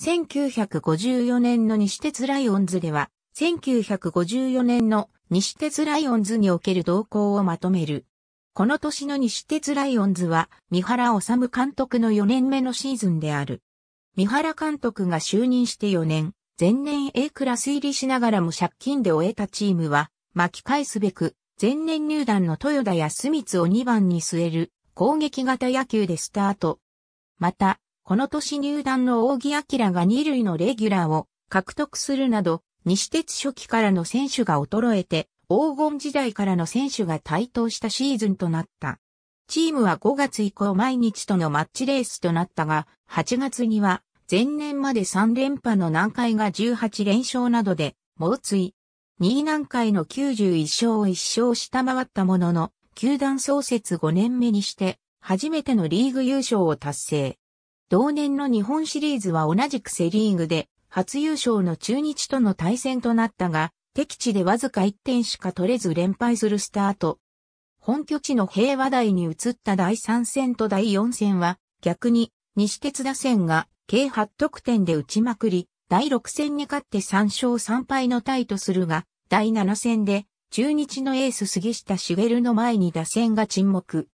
1954年の西鉄ライオンズでは、1954年の西鉄ライオンズにおける動向をまとめる。この年の西鉄ライオンズは、三原治監督の4年目のシーズンである。三原監督が就任して4年、前年 A クラス入りしながらも借金で終えたチームは、巻き返すべく、前年入団の豊田康光を2番に据える攻撃型野球でスタート。また、この年入団の扇明が二塁のレギュラーを獲得するなど、西鉄初期からの選手が衰えて、黄金時代からの選手が台頭したシーズンとなった。チームは5月以降毎日とのマッチレースとなったが、8月には前年まで3連覇の南海が18連勝などで、猛追。2位南海の91勝を1勝下回ったものの、球団創設5年目にして、初めてのリーグ優勝を達成。同年の日本シリーズは同じくセリーグで初優勝の中日との対戦となったが、敵地でわずか1点しか取れず連敗するスタート。本拠地の平和台に移った第3戦と第4戦は、逆に西鉄打線が計8得点で打ちまくり、第6戦に勝って3勝3敗のタイとするが、第7戦で中日のエース杉下茂の前に打線が沈黙。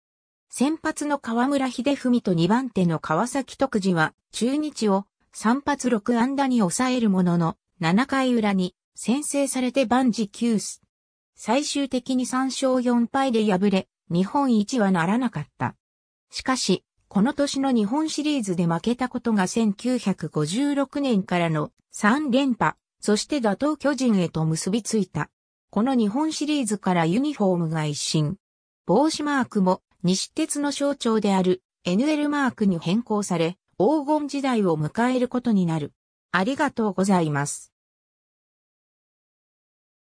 先発の河村秀文と2番手の川崎徳次は中日を3発6安打に抑えるものの7回裏に先制されて万事休す。最終的に3勝4敗で敗れ、日本一はならなかった。しかし、この年の日本シリーズで負けたことが1956年からの3連覇、そして打倒巨人へと結びついた。この日本シリーズからユニフォームが一新。帽子マークも西鉄の象徴である NL マークに変更され、黄金時代を迎えることになる。ありがとうございます。